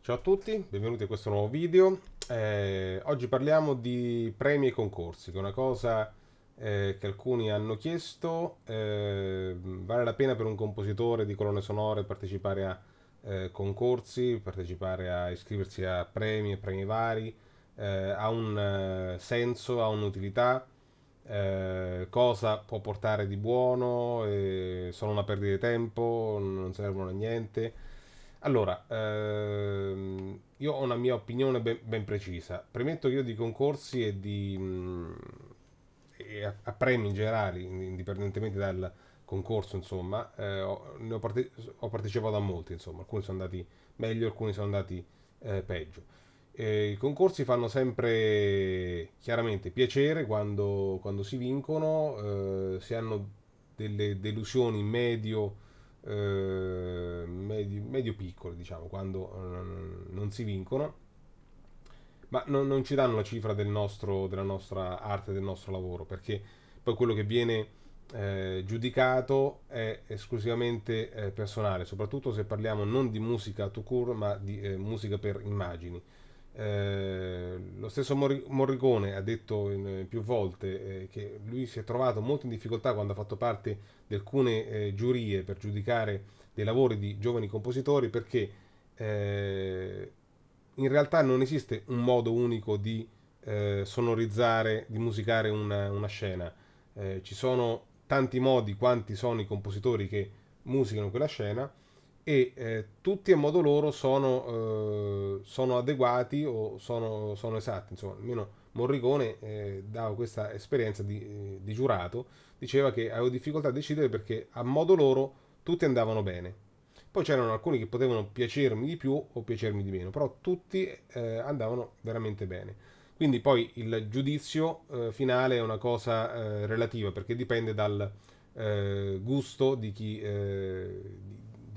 Ciao a tutti, benvenuti a questo nuovo video. Eh, oggi parliamo di premi e concorsi, che è una cosa eh, che alcuni hanno chiesto. Eh, vale la pena per un compositore di colonne sonore partecipare a eh, concorsi, partecipare a iscriversi a premi e premi vari, eh, ha un eh, senso, ha un'utilità eh, cosa può portare di buono, eh, sono una perdita di tempo, non servono a niente. Allora, ehm, io ho una mia opinione ben, ben, precisa. Premetto che io di concorsi e di mh, mm, e a, a, premi in generale, indipendentemente dal concorso, insomma, eh, ho, ho, parte ho, partecipato a molti, insomma, alcuni sono andati meglio, alcuni sono andati eh, peggio eh, I concorsi fanno sempre chiaramente piacere quando, quando si vincono, eh, si hanno delle delusioni medio, eh, medio, medio piccole, diciamo, quando eh, non si vincono, ma non, non ci danno la cifra del nostro, della nostra arte, del nostro lavoro, perché poi quello che viene... Eh, giudicato è esclusivamente eh, personale, soprattutto se parliamo non di musica to cure, ma di eh, musica per immagini. Eh, lo stesso Morricone ha detto in, eh, più volte eh, che lui si è trovato molto in difficoltà quando ha fatto parte di alcune eh, giurie per giudicare dei lavori di giovani compositori perché eh, in realtà non esiste un modo unico di sonorizzare, di musicare una, una scena. ci sono tanti modi quanti sono i compositori che musicano quella scena e eh, tutti a modo loro sono, eh, sono adeguati o sono, sono, esatti. Insomma, almeno Morrigone eh, dava questa esperienza di, eh, di, giurato, diceva che avevo difficoltà a decidere perché a modo loro tutti andavano bene. Poi c'erano alcuni che potevano piacermi di più o piacermi di meno, però tutti eh, andavano veramente bene. Quindi poi il giudizio eh, finale è una cosa relativa perché dipende dal gusto di chi,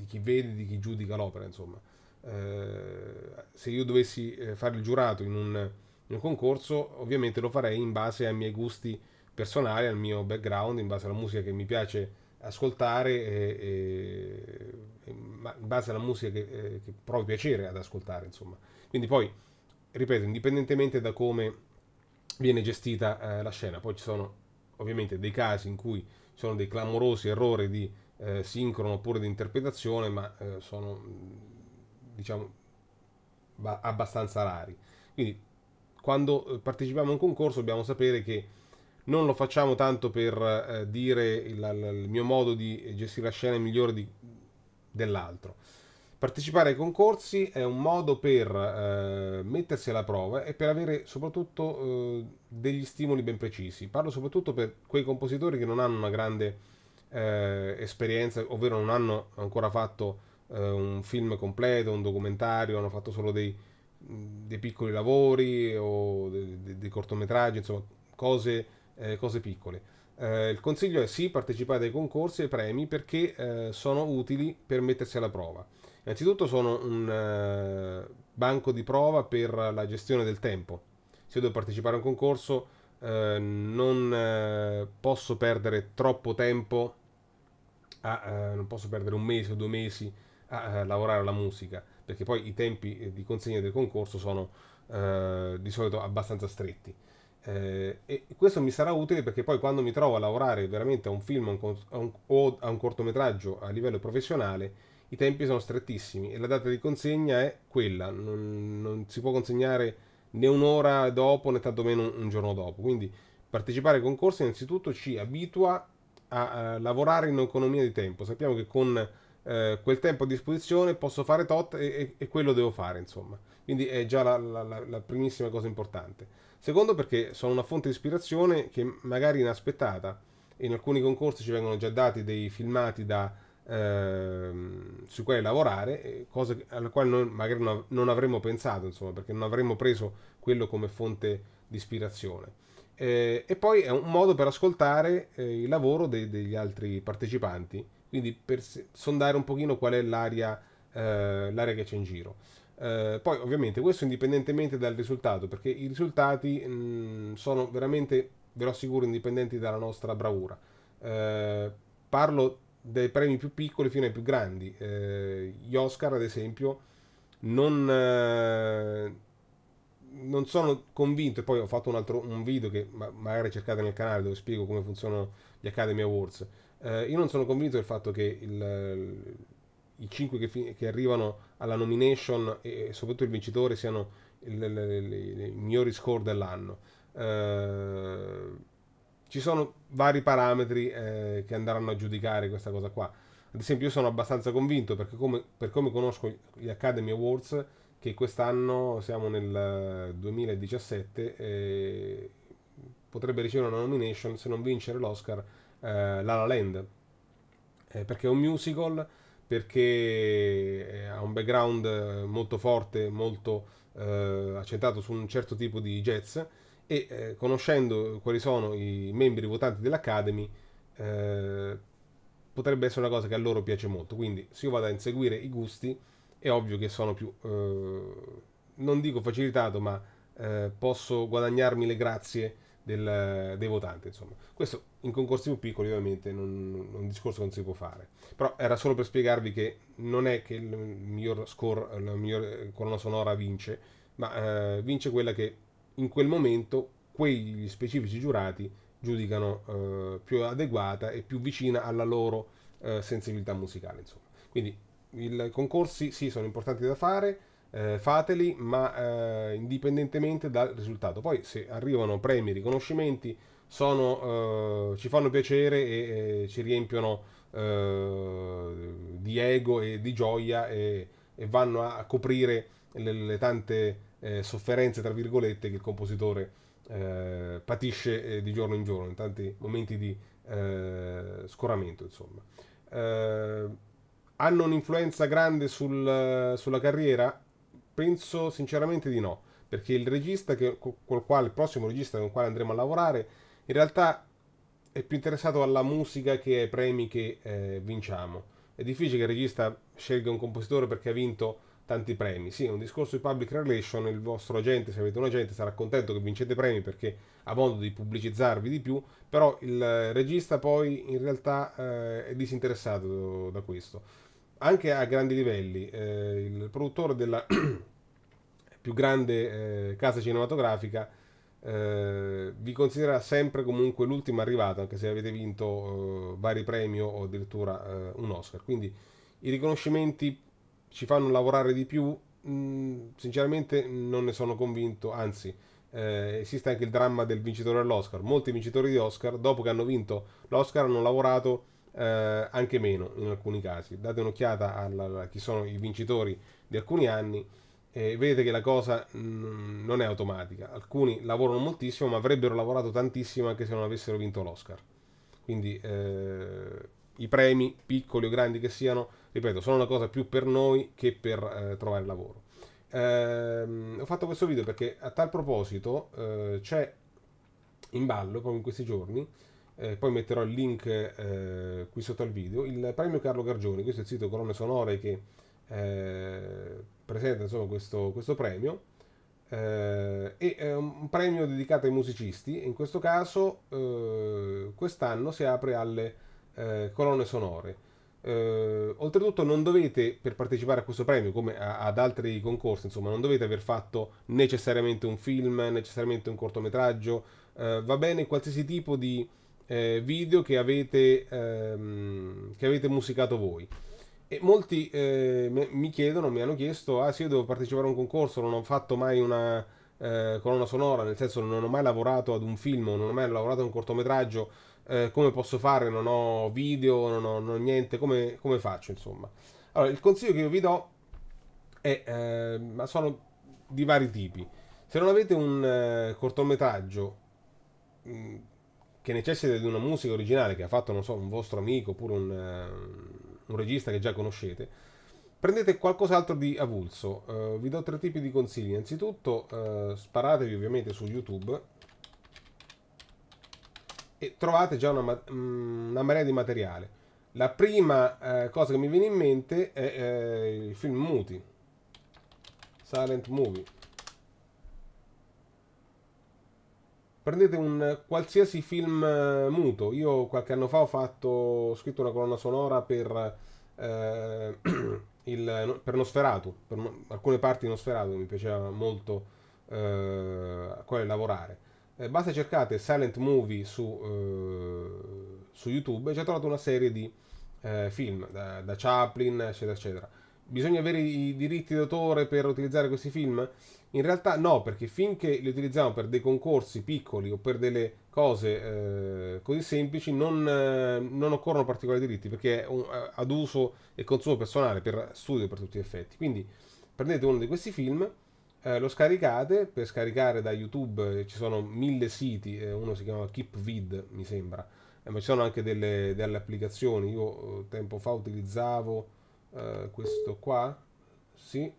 chi vede, di chi giudica l'opera, insomma. Eh, se io dovessi eh, fare il giurato in un, in un, concorso, ovviamente lo farei in base ai miei gusti personali, al mio background, in base alla musica che mi piace ascoltare, e, e, in base alla musica che, eh, che provo piacere ad ascoltare, insomma. Quindi poi, ripeto, indipendentemente da come viene gestita eh, la scena. Poi ci sono ovviamente dei casi in cui ci sono dei clamorosi errori di eh, sincrono oppure di interpretazione, ma eh, sono mm, diciamo abbastanza rari. Quindi quando eh, partecipiamo a un concorso dobbiamo sapere che non lo facciamo tanto per eh, dire il, il, mio modo di gestire la scena è migliore di, dell'altro. Partecipare ai concorsi è un modo per eh, mettersi alla prova e per avere soprattutto eh, degli stimoli ben precisi. Parlo soprattutto per quei compositori che non hanno una grande eh, esperienze, ovvero non hanno ancora fatto eh, un film completo, un documentario, hanno fatto solo dei, dei piccoli lavori o dei, dei, dei cortometraggi, insomma cose, eh, cose piccole. Eh, il consiglio è sì, partecipate ai concorsi e ai premi perché eh, sono utili per mettersi alla prova. Innanzitutto sono un eh, banco di prova per la gestione del tempo. Se io devo partecipare a un concorso, eh, non eh, posso perdere troppo tempo a, uh, non posso perdere un mese o due mesi a, uh, lavorare alla musica, perché poi i tempi eh, di consegna del concorso sono uh, di solito abbastanza stretti. e questo mi sarà utile perché poi quando mi trovo a lavorare veramente a un film a un, a un, o a un cortometraggio a livello professionale, i tempi sono strettissimi e la data di consegna è quella, non, non si può consegnare né un'ora dopo né tantomeno un, un giorno dopo. Quindi partecipare ai concorsi innanzitutto ci abitua a eh, lavorare in economia di tempo. Sappiamo che con eh, quel tempo a disposizione posso fare tot e, e, e, quello devo fare, insomma. Quindi è già la, la, la primissima cosa importante. Secondo perché sono una fonte di ispirazione che magari inaspettata. In alcuni concorsi ci vengono già dati dei filmati da, ehm, su quali lavorare, cose alle quali noi magari non avremmo pensato, insomma, perché non avremmo preso quello come fonte di ispirazione. Eh, e poi è un modo per ascoltare eh, il lavoro de degli altri partecipanti, quindi per sondare un pochino qual è l'area, eh, che c'è in giro. Eh, poi ovviamente questo indipendentemente dal risultato, perché i risultati mh, mm, sono veramente, ve lo assicuro, indipendenti dalla nostra bravura. Eh, parlo dai premi più piccoli fino ai più grandi. Eh, gli Oscar, ad esempio, non non sono convinto, e poi ho fatto un altro un video che ma, magari cercate nel canale dove spiego come funzionano gli Academy Awards. Eh, io non sono convinto del fatto che il, i 5 che, che, arrivano alla nomination e soprattutto il vincitore siano i migliori score dell'anno. Eh, ci sono vari parametri eh, che andranno a giudicare questa cosa qua. Ad esempio, io sono abbastanza convinto perché, come, per come conosco gli Academy Awards che quest'anno siamo nel 2017 eh, potrebbe ricevere una nomination se non vincere l'Oscar eh, La La Land eh, perché è un musical perché eh, ha un background molto forte molto eh, accentato su un certo tipo di jazz e eh, conoscendo quali sono i membri votanti dell'Academy potrebbe essere una cosa che a loro piace molto quindi se io vado a inseguire i gusti è ovvio che sono più, eh, non dico facilitato, ma eh, posso guadagnarmi le grazie del, dei votanti. Insomma. Questo in concorsi più piccoli ovviamente non, è un discorso che non si può fare. Però era solo per spiegarvi che non è che il miglior score, la miglior colonna sonora vince, ma eh, vince quella che in quel momento quegli specifici giurati giudicano eh, più adeguata e più vicina alla loro eh, sensibilità musicale. Insomma. Quindi i concorsi sì sono importanti da fare, eh, fateli, ma eh, indipendentemente dal risultato. Poi se arrivano premi, riconoscimenti, sono, eh, ci fanno piacere e, e ci riempiono eh, di ego e di gioia e, e vanno a coprire le, le tante eh, sofferenze, tra virgolette, che il compositore eh, patisce eh, di giorno in giorno, in tanti momenti di eh, scoramento, insomma. Eh, hanno un'influenza grande sul, sulla carriera? Penso sinceramente di no, perché il regista che, col quale, il prossimo regista con il quale andremo a lavorare, in realtà è più interessato alla musica che ai premi che eh, vinciamo. È difficile che il regista scelga un compositore perché ha vinto tanti premi. Sì, è un discorso di public relation, il vostro agente, se avete un agente, sarà contento che vincete premi perché ha modo di pubblicizzarvi di più, però il regista poi in realtà eh, è disinteressato da questo anche a grandi livelli. Eh, il produttore della più grande eh, casa cinematografica eh, vi considera sempre comunque l'ultimo arrivato, anche se avete vinto eh, vari premi o addirittura eh, un Oscar. Quindi i riconoscimenti ci fanno lavorare di più. Mm, sinceramente non ne sono convinto, anzi. Eh, esiste anche il dramma del vincitore all'Oscar. Molti vincitori di Oscar, dopo che hanno vinto l'Oscar, hanno lavorato eh, anche meno in alcuni casi. Date un'occhiata a chi sono i vincitori di alcuni anni e vedete che la cosa non è automatica. Alcuni lavorano moltissimo, ma avrebbero lavorato tantissimo anche se non avessero vinto l'Oscar. Quindi eh, i premi, piccoli o grandi che siano, ripeto, sono una cosa più per noi che per eh, trovare lavoro. Ehm, ho fatto questo video perché a tal proposito eh, c'è in ballo proprio in questi giorni eh, poi metterò il link eh, qui sotto al video, il premio Carlo Gargioni, questo è il sito Colonne Sonore che eh, presenta insomma, questo, questo premio, eh, è un premio dedicato ai musicisti, in questo caso eh, quest'anno si apre alle eh, colonne sonore. Uh, oltretutto non dovete, per partecipare a questo premio, come a, ad altri concorsi, insomma, non dovete aver fatto necessariamente un film, necessariamente un cortometraggio, uh, va bene qualsiasi tipo di eh, video che avete, ehm, che avete musicato voi. E molti eh, mi chiedono, mi hanno chiesto, ah sì, io devo partecipare a un concorso, non ho fatto mai una eh, colonna sonora, nel senso non ho mai lavorato ad un film, non ho mai lavorato a un cortometraggio, eh, come posso fare? Non ho video, non ho, non ho niente, come, come, faccio insomma? Allora, il consiglio che io vi do è, ehm, ma sono di vari tipi. Se non avete un eh, cortometraggio, mh, mm, che necessita di una musica originale che ha fatto, non so, un vostro amico oppure un, uh, un regista che già conoscete, prendete qualcos'altro di avulso. Uh, vi do tre tipi di consigli. Innanzitutto, uh, sparatevi ovviamente su YouTube e trovate già una, mm, una marea di materiale. La prima cosa che mi viene in mente è il film Muti, Silent Movie prendete un qualsiasi film eh, muto. Io qualche anno fa ho, fatto, ho scritto una colonna sonora per, eh, il, per Nosferatu, per alcune parti di Nosferatu mi piaceva molto eh, a quale lavorare. Eh, basta cercate Silent Movie su, eh, su YouTube e ci trovate una serie di eh, film, da, da Chaplin, eccetera, eccetera. Bisogna avere i diritti d'autore per utilizzare questi film? In realtà no, perché finché li utilizziamo per dei concorsi piccoli o per delle cose eh, così semplici non, eh, non, occorrono particolari diritti, perché è un, eh, ad uso e consumo personale, per studio per tutti gli effetti. Quindi prendete uno di questi film, eh, lo scaricate, per scaricare da YouTube eh, ci sono mille siti, eh, uno si chiama KeepVid, mi sembra, ma ci sono anche delle, delle applicazioni, io tempo fa utilizzavo questo qua, sì,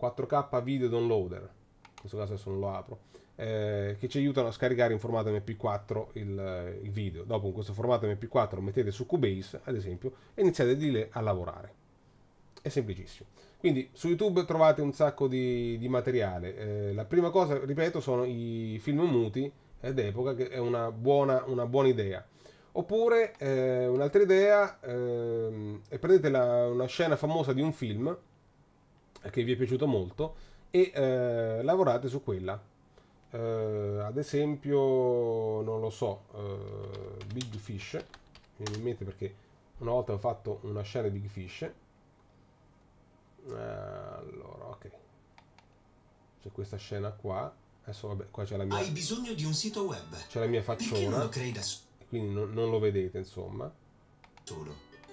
4K video downloader, in questo caso adesso non lo apro, eh, che ci aiutano a scaricare in formato MP4 il, eh, il video. Dopo in questo formato MP4 lo mettete su Cubase, ad esempio, e iniziate di lì a lavorare. È semplicissimo. Quindi su YouTube trovate un sacco di, di materiale. Eh, la prima cosa, ripeto, sono i film muti d'epoca, che è una buona, una buona idea. Oppure eh, un'altra idea eh, è prendete la, una scena famosa di un film eh, che vi è piaciuto molto e eh, lavorate su quella. Eh, ad esempio, non lo so, eh, Big Fish, mi viene in mente perché una volta ho fatto una scena di Big Fish. Allora, ok. C'è questa scena qua. Adesso vabbè, qua c'è la mia... Hai bisogno di un sito web. C'è la mia faccia. Non quindi non, non lo vedete, insomma. Solo.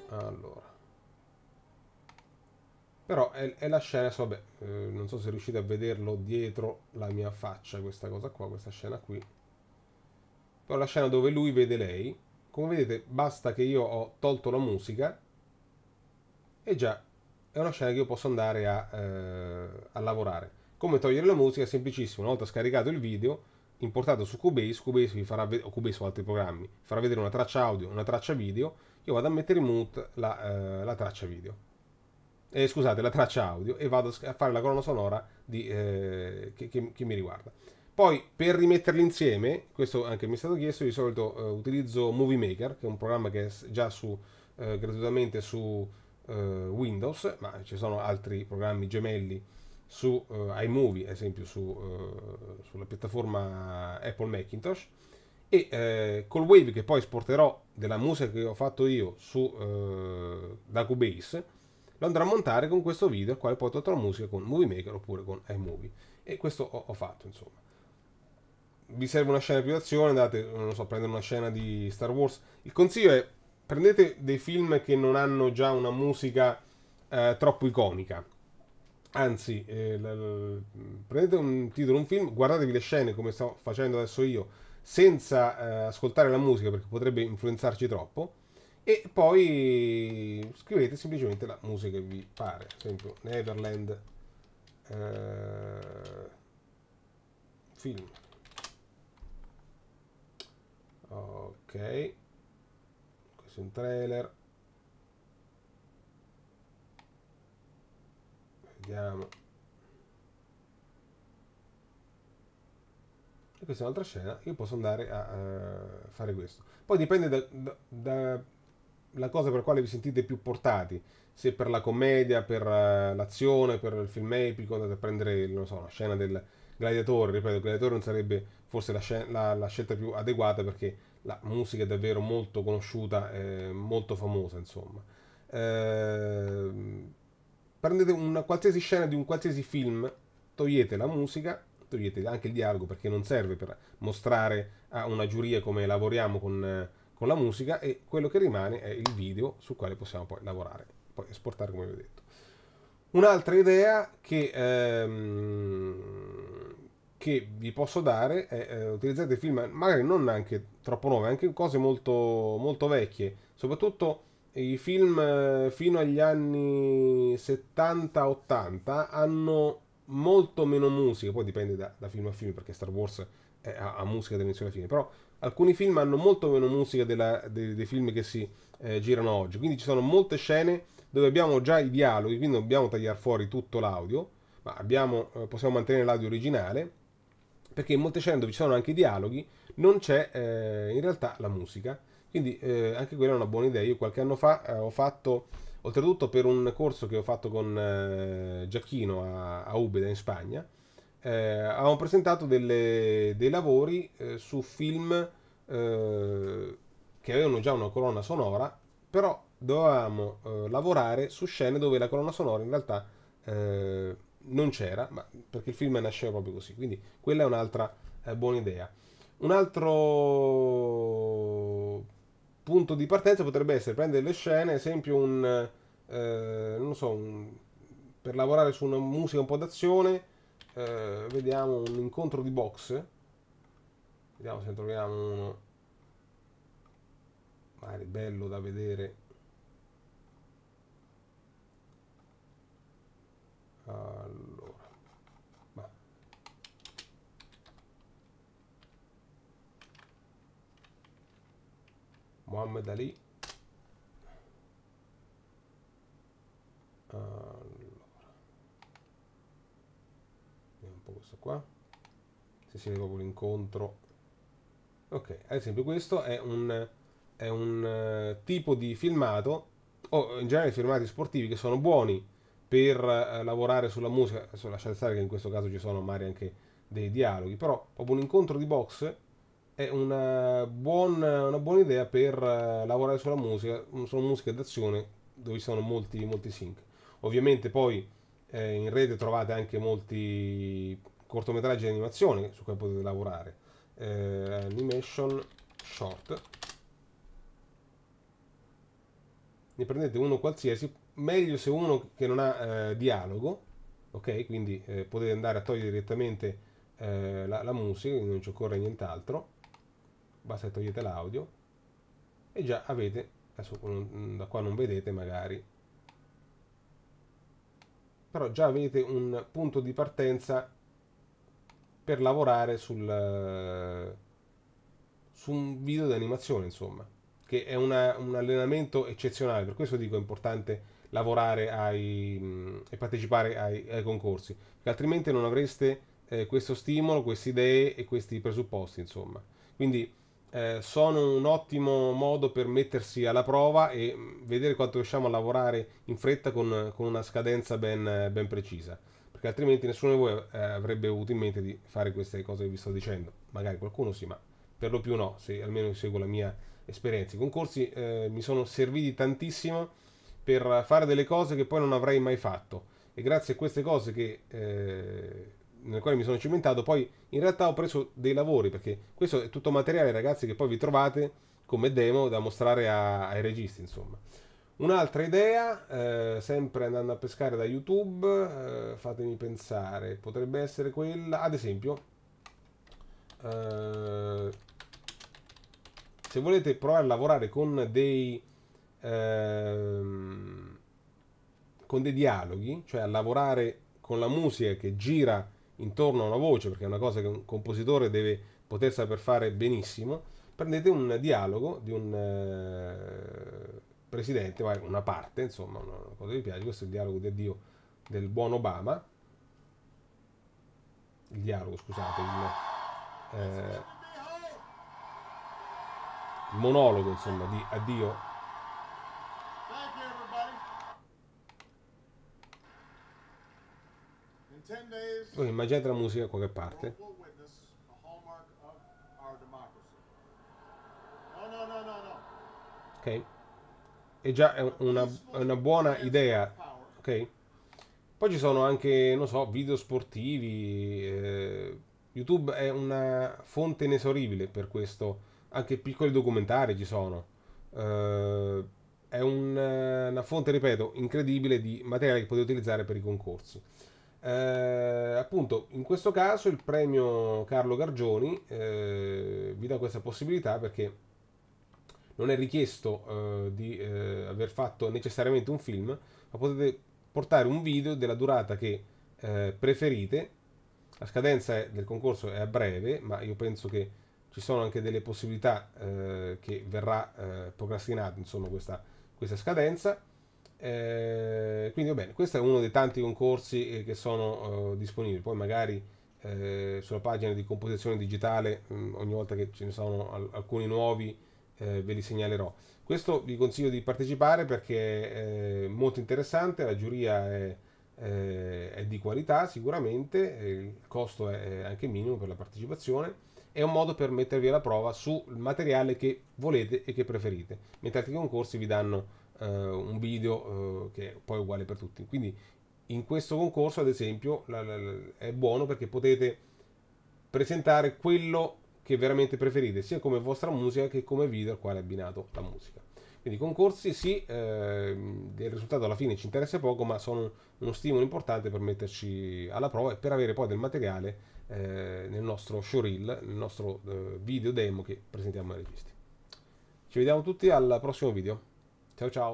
Allora. Però è, è la scena, so, vabbè, eh, non so se riuscite a vederlo dietro la mia faccia, questa cosa qua, questa scena qui. Però la scena dove lui vede lei, come vedete basta che io ho tolto la musica e già è una scena che io posso andare a, eh, a lavorare. Come togliere la musica semplicissimo, una volta scaricato il video, importato su Cubase, Cubase vi farà vedere, o Cubase o altri programmi, farà vedere una traccia audio, una traccia video, io vado a mettere in mute la, eh, la traccia video eh, scusate, la traccia audio e vado a fare la colonna sonora di, eh, che, che, che, mi riguarda. Poi per rimetterli insieme, questo anche mi è stato chiesto, di solito eh, utilizzo Movie Maker, che è un programma che è già su, eh, gratuitamente su eh, Windows, ma ci sono altri programmi gemelli su eh, iMovie, ad esempio su, sulla piattaforma Apple Macintosh e eh, col Wave che poi esporterò della musica che ho fatto io su eh, da Cubase lo andrò a montare con questo video al quale poi porto la musica con Movie Maker oppure con iMovie e questo ho, ho fatto insomma vi serve una scena di azione andate non so prendere una scena di Star Wars il consiglio è prendete dei film che non hanno già una musica eh, troppo iconica anzi eh, prendete un titolo un film guardatevi le scene come sto facendo adesso io senza eh, ascoltare la musica perché potrebbe influenzarci troppo e poi scrivete semplicemente la musica che vi pare, ad esempio Neverland, eh, film. Ok, questo è un trailer. Vediamo. E questa è un'altra scena, io posso andare a, a eh, fare questo. Poi dipende da, da, da la cosa per la quale vi sentite più portati, se per la commedia, per uh, l'azione, per il film epico, andate a prendere, non so, la scena del gladiatore, ripeto, il gladiatore non sarebbe forse la, scena, la, la scelta più adeguata perché la musica è davvero molto conosciuta, eh, molto famosa, insomma. Eh, prendete una qualsiasi scena di un qualsiasi film, togliete la musica, togliete anche il dialogo perché non serve per mostrare a una giuria come lavoriamo con... Eh, con la musica e quello che rimane è il video sul quale possiamo poi lavorare, poi esportare come vi ho detto. Un'altra idea che, ehm, che, vi posso dare è eh, utilizzate film magari non anche troppo nuovi, anche cose molto, molto vecchie, soprattutto i film eh, fino agli anni 70-80 hanno molto meno musica, poi dipende da, da, film a film perché Star Wars ha, musica da inizio alla fine, però alcuni film hanno molto meno musica della, dei, dei, film che si eh, girano oggi, quindi ci sono molte scene dove abbiamo già i dialoghi, quindi dobbiamo tagliare fuori tutto l'audio, ma abbiamo, eh, possiamo mantenere l'audio originale, perché in molte scene dove ci sono anche i dialoghi non c'è eh, in realtà la musica, quindi eh, anche quella è una buona idea. Io qualche anno fa eh, ho fatto, oltretutto per un corso che ho fatto con eh, Giacchino a, a Ubeda in Spagna, eh, avevamo presentato delle, dei lavori eh, su film eh, che avevano già una colonna sonora, però dovevamo eh, lavorare su scene dove la colonna sonora in realtà eh, non c'era, perché il film nasceva proprio così. Quindi quella è un'altra buona idea. Un altro punto di partenza potrebbe essere prendere le scene, ad esempio un, eh, non so, un, per lavorare su una musica un po' d'azione, eh, vediamo un incontro di box vediamo se troviamo uno magari bello da vedere allora va. Mohammed Ali questo qua se si vede proprio l'incontro ok ad esempio questo è un, è un eh, tipo di filmato o in generale filmati sportivi che sono buoni per eh, lavorare sulla musica adesso lasciate stare che in questo caso ci sono magari anche dei dialoghi però proprio un incontro di box è una, buon, una buona idea per eh, lavorare sulla musica sono musiche d'azione dove ci sono molti, molti sync ovviamente poi eh, in rete trovate anche molti cortometraggi di animazione su cui potete lavorare. Eh, animation short. Ne prendete uno qualsiasi, meglio se uno che non ha eh, dialogo, ok? Quindi eh, potete andare a togliere direttamente eh, la, la, musica, non ci occorre nient'altro, basta che togliete l'audio e già avete, adesso non, mm, da qua non vedete magari, però già avete un punto di partenza per lavorare sul, eh, su un video di animazione insomma, che è una, un allenamento eccezionale, per questo dico è importante lavorare ai, mh, mm, e partecipare ai, ai, concorsi, perché altrimenti non avreste eh, questo stimolo, queste idee e questi presupposti, insomma. Quindi eh, sono un ottimo modo per mettersi alla prova e mm, vedere quanto riusciamo a lavorare in fretta con, con una scadenza ben, ben precisa perché altrimenti nessuno di voi eh, avrebbe avuto in mente di fare queste cose che vi sto dicendo. Magari qualcuno sì, ma per lo più no, se almeno seguo la mia esperienza. I concorsi eh, mi sono serviti tantissimo per fare delle cose che poi non avrei mai fatto e grazie a queste cose che, eh, nelle quali mi sono cimentato, poi in realtà ho preso dei lavori, perché questo è tutto materiale, ragazzi, che poi vi trovate come demo da mostrare a, ai registi, insomma. Un'altra idea, eh, sempre andando a pescare da YouTube, eh, fatemi pensare, potrebbe essere quella, ad esempio, eh, se volete provare a lavorare con dei, ehm, con dei dialoghi, cioè a lavorare con la musica che gira intorno a una voce, perché è una cosa che un compositore deve poter saper fare benissimo, prendete un dialogo di un eh, presidente, una parte, insomma, una cosa che mi piace, questo è il dialogo di addio del buon Obama, il dialogo, scusate, il, eh, il monologo, insomma, di addio Voi immaginate la musica da qualche parte. Ok è già una, una buona idea, ok? Poi ci sono anche, non so, video sportivi. Eh, YouTube è una fonte inesauribile per questo. Anche piccoli documentari ci sono. Eh, è un, una fonte, ripeto, incredibile di materiale che potete utilizzare per i concorsi. Eh, appunto, in questo caso il premio Carlo Gargioni eh, vi dà questa possibilità perché non è richiesto eh, di eh, aver fatto necessariamente un film, ma potete portare un video della durata che eh, preferite. La scadenza è, del concorso è a breve, ma io penso che ci sono anche delle possibilità eh, che verrà eh, procrastinata insomma, questa, questa scadenza. Eh, quindi va bene, questo è uno dei tanti concorsi che sono disponibili. Poi magari sulla pagina di composizione digitale, mm, ogni volta che ce ne sono alcuni nuovi, eh, ve li segnalerò. Questo vi consiglio di partecipare perché è eh, molto interessante, la giuria è, è, eh, è di qualità sicuramente, eh, il costo è anche minimo per la partecipazione è un modo per mettervi alla prova sul materiale che volete e che preferite, mentre altri concorsi vi danno eh, un video eh, che è poi uguale per tutti. Quindi in questo concorso, ad esempio, la, la, la, è buono perché potete presentare quello che veramente preferite, sia come vostra musica che come video al quale è abbinato la musica. Quindi concorsi sì, eh, il risultato alla fine ci interessa poco, ma sono uno stimolo importante per metterci alla prova e per avere poi del materiale eh, nel nostro showreel, nel nostro eh, video demo che presentiamo ai registi. Ci vediamo tutti al prossimo video. Ciao ciao!